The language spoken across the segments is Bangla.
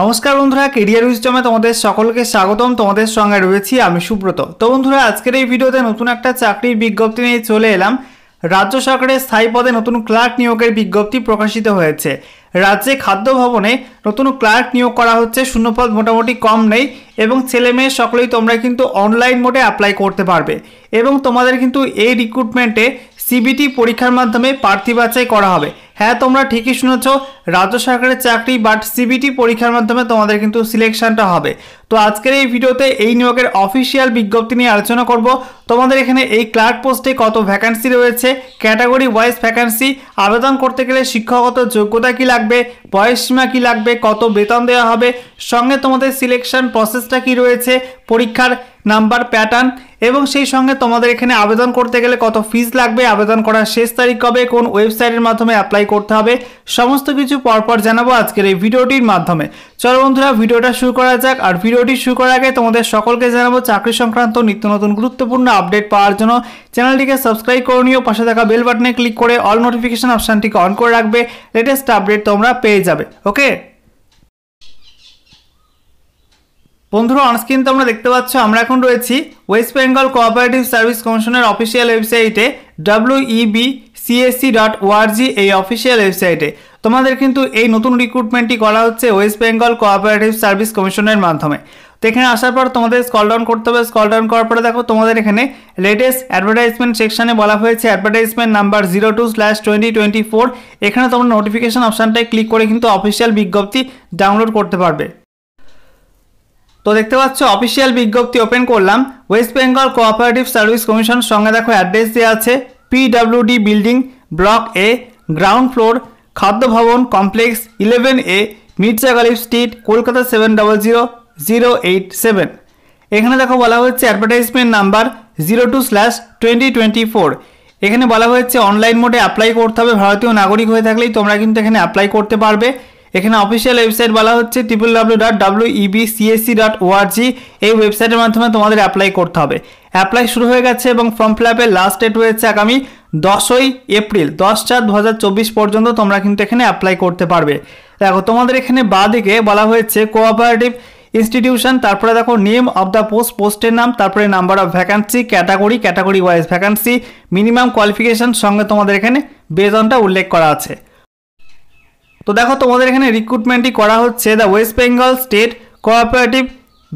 নমস্কার বন্ধুরা কেরিয়ার উইজডমে তোমাদের সকলকে স্বাগতম তোমাদের সঙ্গে রয়েছি আমি সুব্রত তো বন্ধুরা আজকের এই ভিডিওতে নতুন একটা চাকরির বিজ্ঞপ্তি নিয়ে চলে এলাম রাজ্য সরকারের স্থায়ী পদে নতুন ক্লার্ক নিয়োগের বিজ্ঞপ্তি প্রকাশিত হয়েছে রাজ্যে খাদ্য ভবনে নতুন ক্লার্ক নিয়োগ করা হচ্ছে শূন্যপদ মোটামুটি কম নেই এবং ছেলে মেয়ে সকলেই তোমরা কিন্তু অনলাইন মোডে অ্যাপ্লাই করতে পারবে এবং তোমাদের কিন্তু এই রিক্রুটমেন্টে সিবিটি পরীক্ষার মাধ্যমে প্রার্থী বাছাই করা হবে হ্যাঁ তোমরা ঠিকই শুনেছ রাজ্য সরকারের চাকরি বাট সিবিটি পরীক্ষার মাধ্যমে তোমাদের কিন্তু সিলেকশনটা হবে তো আজকের এই ভিডিওতে এই নিয়োগের অফিসিয়াল বিজ্ঞপ্তি নিয়ে আলোচনা করব তোমাদের এখানে এই ক্লার্ক পোস্টে কত ভ্যাকান্সি রয়েছে ক্যাটাগরি ওয়াইজ ভ্যাকান্সি আবেদন করতে গেলে শিক্ষাগত যোগ্যতা কি লাগবে বয়সসীমা কি লাগবে কত বেতন দেওয়া হবে সঙ্গে তোমাদের সিলেকশন প্রসেসটা কি রয়েছে পরীক্ষার নাম্বার প্যাটার্ন এবং সেই সঙ্গে তোমাদের এখানে আবেদন করতে গেলে কত ফিজ লাগবে আবেদন করার শেষ তারিখ কবে কোন ওয়েবসাইটের মাধ্যমে অ্যাপ্লাই করতে হবে সমস্ত কিছু পরপর জানাবো আজকের এই ভিডিওটির মাধ্যমে চলো বন্ধুরা ভিডিওটা শুরু করা যাক আর ভিডিওটি শুরু করার আগে তোমাদের সকলকে জানাবো চাকরি সংক্রান্ত নিত্য নতুন গুরুত্বপূর্ণ আপডেট পাওয়ার জন্য চ্যানেলটিকে সাবস্ক্রাইব করে নিও পাশে থাকা বেল বাটনে ক্লিক করে অল নোটিফিকেশান অপশানটিকে অন করে রাখবে লেটেস্ট আপডেট তোমরা পেয়ে যাবে ওকে বন্ধুরা অনস্ক্রিন তোমরা দেখতে পাচ্ছ আমরা এখন রয়েছি ওয়েস্ট বেঙ্গল কোঅপারেটিভ সার্ভিস কমিশনের অফিসিয়াল ওয়েবসাইটে W EB CSC dot ORG এই অফিসিয়াল ওয়েবসাইটে তোমাদের কিন্তু এই নতুন রিক্রুটমেন্টটি করা হচ্ছে ওয়েস্ট বেঙ্গল কোঅপারেটিভ সার্ভিস কমিশনের মাধ্যমে তো এখানে আসার পর তোমাদের স্কল ডাউন করতে হবে স্কল ডাউন করার পরে দেখো তোমাদের এখানে লেটেস্ট অ্যাডভার্টাইজমেন্ট সেকশানে বলা হয়েছে advertisement number zero two slash twenty twenty four এখানে তোমরা নোটিফিকেশান অপশানটায় ক্লিক করে কিন্তু অফিসিয়াল বিজ্ঞপ্তি ডাউনলোড করতে পারবে তো দেখতে পাচ্ছ অফিসিয়াল বিজ্ঞপ্তি ওপেন করলাম West Bengal cooperative service commission সঙ্গে দেখো অ্যাড্রেস দেওয়া আছে PWD building block A ground floor Khadya Bhawan complex eleven A Mirza Ghalib street Kolkata seven double zero zero eight seven এখানে দেখো বলা হচ্ছে advertisement number zero two slash twenty twenty four এখানে বলা হয়েছে অনলাইন মোডে অ্যাপ্লাই করতে হবে ভারতীয় নাগরিক হয়ে থাকলেই তোমরা কিন্তু এখানে অ্যাপ্লাই করতে পারবে এখানে অফিসিয়াল ওয়েবসাইট বলা হচ্ছে triple W dot W EB CSC dot ORG এই ওয়েবসাইটের মাধ্যমে তোমাদের অ্যাপ্লাই করতে হবে অ্যাপ্লাই শুরু হয়ে গেছে এবং ফর্ম ফিল আপের লাস্ট ডেট রয়েছে আগামী দশই এপ্রিল দশ চার দু পর্যন্ত তোমরা কিন্তু এখানে অ্যাপ্লাই করতে পারবে দেখো তোমাদের এখানে বাদিকে বলা হয়েছে কোঅপারেটিভ ইনস্টিটিউশন তারপরে দেখো নেম অফ দ্য পোস্ট পোস্টের নাম তারপরে number of vacancy category category wise vacancy minimum qualification সঙ্গে তোমাদের এখানে বেতনটা উল্লেখ করা আছে তো দেখো তোমাদের এখানে রিক্রুটমেন্টই করা হচ্ছে the West Bengal state cooperative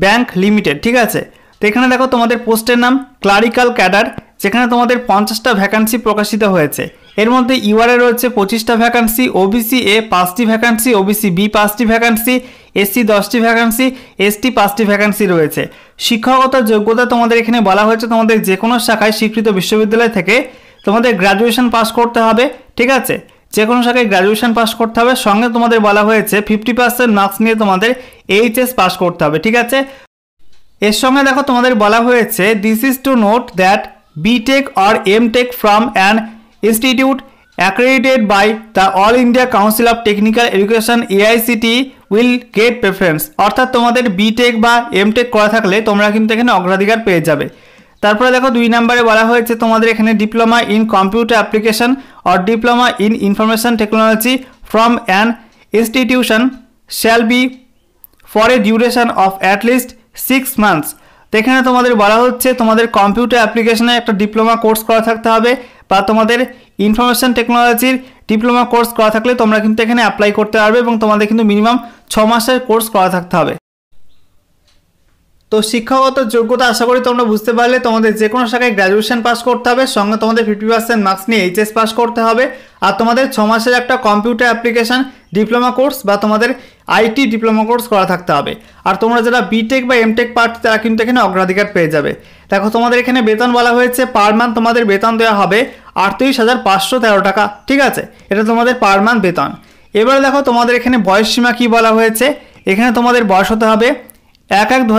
bank limited ঠিক আছে তো এখানে দেখো তোমাদের পোস্টের নাম ক্লারিক্যাল ক্যাডার যেখানে তোমাদের পঞ্চাশটা ভ্যাকান্সি প্রকাশিত হয়েছে এর মধ্যে ইউআরএ রয়েছে পঁচিশটা ভ্যাকান্সি ওবিসি এ পাঁচটি ভ্যাকান্সি ওবিসি বি পাঁচটি ভ্যাকান্সি এসসি দশটি ভ্যাকান্সি এসটি পাঁচটি ভ্যাকান্সি রয়েছে শিক্ষাগত যোগ্যতা তোমাদের এখানে বলা হয়েছে তোমাদের যে কোনো শাখায় স্বীকৃত বিশ্ববিদ্যালয় থেকে তোমাদের গ্র্যাজুয়েশন পাস করতে হবে ঠিক আছে যে কোনো শাখায় গ্র্যাজুয়েশন পাস করতে হবে সঙ্গে তোমাদের বলা হয়েছে ফিফটি পার্সেন্ট মার্কস নিয়ে তোমাদের এইচএস পাস করতে হবে ঠিক আছে এর সঙ্গে দেখো তোমাদের বলা হয়েছে this is to note that BTech or tech from an institute accredited by the All India Council of Technical Education AICTE will get preference অর্থাৎ তোমাদের বিটেক বা এম টেক করা থাকলে তোমরা কিন্তু এখানে অগ্রাধিকার পেয়ে যাবে তারপরে দেখো দুই নম্বরে বলা হয়েছে তোমাদের এখানে diploma in computer application or diploma in information technology from an institution shall be for a duration of at least six months তো এখানে তোমাদের বলা হচ্ছে তোমাদের কম্পিউটার অ্যাপ্লিকেশনে একটা ডিপ্লোমা কোর্স করা থাকতে হবে বা তোমাদের ইনফরমেশান টেকনোলজির ডিপ্লোমা কোর্স করা থাকলে তোমরা কিন্তু এখানে অ্যাপ্লাই করতে পারবে এবং তোমাদের কিন্তু মিনিমাম ছ মাসের কোর্স করা থাকতে হবে তো শিক্ষাগত যোগ্যতা আশা করি তোমরা বুঝতে পারলে তোমাদের যে কোনো শাখায় গ্র্যাজুয়েশন পাস করতে হবে সঙ্গে তোমাদের ফিফটি পার্সেন্ট মার্কস নিয়ে এইচএস পাস করতে হবে আর তোমাদের ছ মাসের একটা কম্পিউটার অ্যাপ্লিকেশান ডিপ্লোমা কোর্স বা তোমাদের আইটি ডিপ্লোমা কোর্স করা থাকতে হবে আর তোমরা যারা বিটেক বা এমটেক পার্ট তারা কিন্তু এখানে অগ্রাধিকার পেয়ে যাবে দেখো তোমাদের এখানে বেতন বলা হয়েছে পার মান্থ তোমাদের বেতন দেওয়া হবে আটত্রিশ হাজার পাঁচশো তেরো টাকা ঠিক আছে এটা তোমাদের পার মান্থ বেতন এবারে দেখো তোমাদের এখানে বয়স সীমা কী বলা হয়েছে এখানে তোমাদের বয়স হতে হবে এক এক দু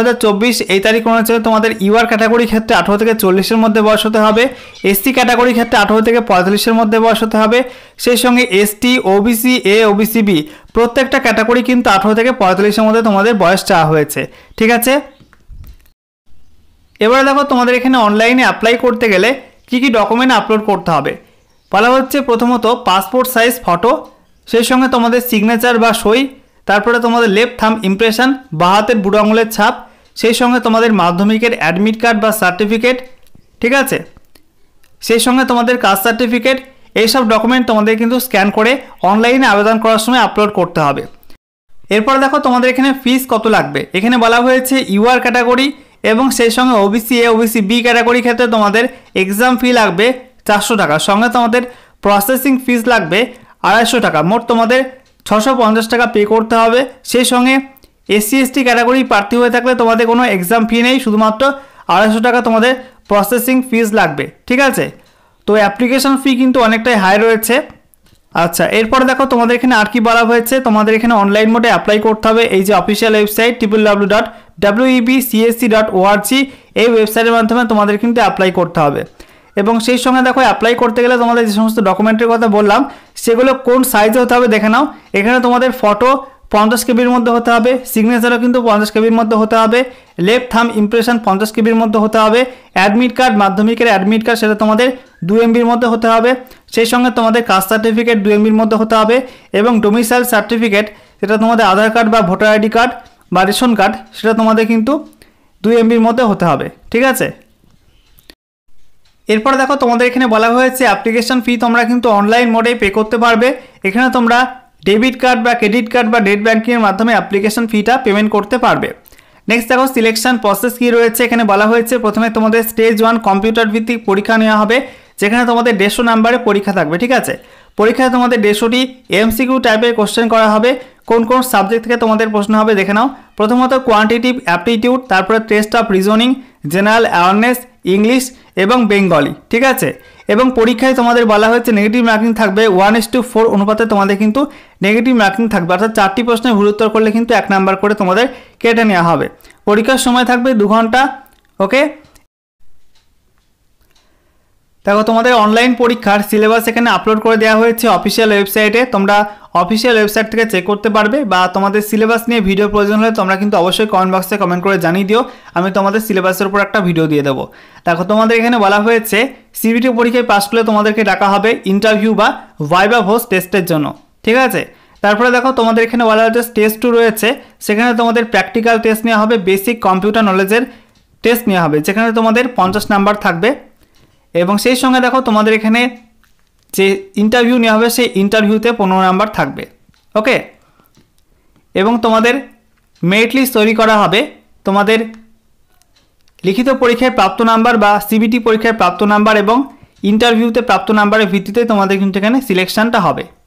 এই তারিখ হচ্ছে তোমাদের ইউআর ক্যাটাগরির ক্ষেত্রে আঠেরো থেকে চল্লিশের মধ্যে বয়স হতে হবে এসসি ক্যাটাগরির ক্ষেত্রে আঠেরো থেকে পঁয়তাল্লিশের মধ্যে বয়স হতে হবে সেই সঙ্গে ST OBC A OBC B প্রত্যেকটা ক্যাটাগরি কিন্তু আঠেরো থেকে পঁয়তাল্লিশের মধ্যে তোমাদের বয়স চাওয়া হয়েছে ঠিক আছে এবারে দেখো তোমাদের এখানে অনলাইনে অ্যাপ্লাই করতে গেলে কি কি ডকুমেন্ট আপলোড করতে হবে বলা হচ্ছে প্রথমত পাসপোর্ট সাইজ ফটো সেই সঙ্গে তোমাদের সিগনেচার বা সই তারপরে তোমাদের লেফট থাম ইমপ্রেশন বা হাতের বুড়ো আঙুলের ছাপ সেই সঙ্গে তোমাদের মাধ্যমিকের অ্যাডমিট কার্ড বা সার্টিফিকেট ঠিক আছে সেই সঙ্গে তোমাদের কাস্ট সার্টিফিকেট এইসব ডকুমেন্ট তোমাদের কিন্তু স্ক্যান করে অনলাইনে আবেদন করার সময় আপলোড করতে হবে এরপর দেখো তোমাদের এখানে ফিস কত লাগবে এখানে বলা হয়েছে ইউআর ক্যাটাগরি এবং সেই সঙ্গে OBC A OBC B category ক্ষেত্রে তোমাদের এক্সাম ফি লাগবে চারশো টাকা সঙ্গে তোমাদের প্রসেসিং ফিস লাগবে আড়াইশো টাকা মোট তোমাদের ছশো পঞ্চাশ টাকা পে করতে হবে সেই সঙ্গে এসসি এসটি ক্যাটাগরি প্রার্থী হয়ে থাকলে তোমাদের কোনো এক্সাম ফি নেই শুধুমাত্র আড়াইশো টাকা তোমাদের প্রসেসিং ফিজ লাগবে ঠিক আছে তো অ্যাপ্লিকেশন ফি কিন্তু অনেকটাই হাই রয়েছে আচ্ছা এরপর দেখো তোমাদের এখানে আর কি বলা হয়েছে তোমাদের এখানে অনলাইন মোডে অ্যাপ্লাই করতে হবে এই যে official website triple W dot WBCSC dot ORG এই ওয়েবসাইটের মাধ্যমে তোমাদের কিন্তু অ্যাপ্লাই করতে হবে এবং সেই সঙ্গে দেখো অ্যাপ্লাই করতে গেলে তোমাদের যে সমস্ত ডকুমেন্টের কথা বললাম সেগুলো কোন সাইজে হতে হবে দেখে নাও এখানে তোমাদের ফটো পঞ্চাশ কেবির মধ্যে হতে হবে সিগনেচারও কিন্তু পঞ্চাশ কেবির মধ্যে হতে হবে লেফট থাম ইমপ্রেশন পঞ্চাশ কেবির মধ্যে হতে হবে অ্যাডমিট কার্ড মাধ্যমিকের অ্যাডমিট কার্ড সেটা তোমাদের দু এমবির মধ্যে হতে হবে সেই সঙ্গে তোমাদের কাস্ট সার্টিফিকেট দু এমবির মধ্যে হতে হবে এবং ডোমিসাইল সার্টিফিকেট সেটা তোমাদের আধার কার্ড বা ভোটার আইডি কার্ড বা রেশন কার্ড সেটা তোমাদের কিন্তু দুই এমবির মধ্যে হতে হবে ঠিক আছে এরপর দেখো তোমাদের এখানে বলা হয়েছে অ্যাপ্লিকেশন ফি তোমরা কিন্তু অনলাইন মোডে পে করতে পারবে এখানে তোমরা ডেবিট কার্ড বা ক্রেডিট কার্ড বা নেট ব্যাঙ্কিংয়ের মাধ্যমে অ্যাপ্লিকেশন ফিটা পেমেন্ট করতে পারবে নেক্সট দেখো সিলেকশন প্রসেস কী রয়েছে এখানে বলা হয়েছে প্রথমে তোমাদের স্টেজ ওয়ান কম্পিউটার ভিত্তিক পরীক্ষা নেওয়া হবে যেখানে তোমাদের দেড়শো নাম্বারে পরীক্ষা থাকবে ঠিক আছে পরীক্ষায় তোমাদের দেড়শোটি এমসিকিউ টাইপের কোশ্চেন করা হবে কোন কোন সাবজেক্ট থেকে তোমাদের প্রশ্ন হবে দেখে নাও প্রথমত কোয়ান্টিটিভ অ্যাপটিটিউড তারপরে test of reasoning general awareness English এবং বেঙ্গলি ঠিক আছে এবং পরীক্ষায় তোমাদের বলা হয়েছে নেগেটিভ মার্কিং থাকবে ওয়ান এস টু ফোর অনুপাতে তোমাদের কিন্তু নেগেটিভ মার্কিং থাকবে অর্থাৎ চারটি প্রশ্নে ভুল উত্তর করলে কিন্তু এক নাম্বার করে তোমাদের কেটে নেওয়া হবে পরীক্ষার সময় থাকবে দু ঘন্টা ওকে দেখো তোমাদের অনলাইন পরীক্ষার সিলেবাস এখানে আপলোড করে দেওয়া হয়েছে অফিসিয়াল ওয়েবসাইটে তোমরা অফিসিয়াল ওয়েবসাইট থেকে চেক করতে পারবে বা তোমাদের সিলেবাস নিয়ে ভিডিও প্রয়োজন হলে তোমরা কিন্তু অবশ্যই কমেন্ট বক্সে কমেন্ট করে জানিয়ে দিও আমি তোমাদের সিলেবাসের উপর একটা ভিডিও দিয়ে দেবো দেখো তোমাদের এখানে বলা হয়েছে সিবিটি পরীক্ষায় পাস করলে তোমাদেরকে ডাকা হবে ইন্টারভিউ বা ভাইবা ভোস টেস্টের জন্য ঠিক আছে তারপরে দেখো তোমাদের এখানে বলা হয়েছে টেস্ট টু রয়েছে সেখানে তোমাদের প্র্যাকটিক্যাল টেস্ট নেওয়া হবে বেসিক কম্পিউটার নলেজের টেস্ট নেওয়া হবে যেখানে তোমাদের পঞ্চাশ নাম্বার থাকবে এবং সেই সঙ্গে দেখো তোমাদের এখানে যে ইন্টারভিউ নেওয়া হবে সেই ইন্টারভিউতে পনেরো নাম্বার থাকবে ওকে এবং তোমাদের মেরিট লিস্ট তৈরি করা হবে তোমাদের লিখিত পরীক্ষায় প্রাপ্ত নাম্বার বা সিবিটি পরীক্ষায় প্রাপ্ত নাম্বার এবং ইন্টারভিউতে প্রাপ্ত নাম্বারের ভিত্তিতে তোমাদের কিন্তু এখানে সিলেকশানটা হবে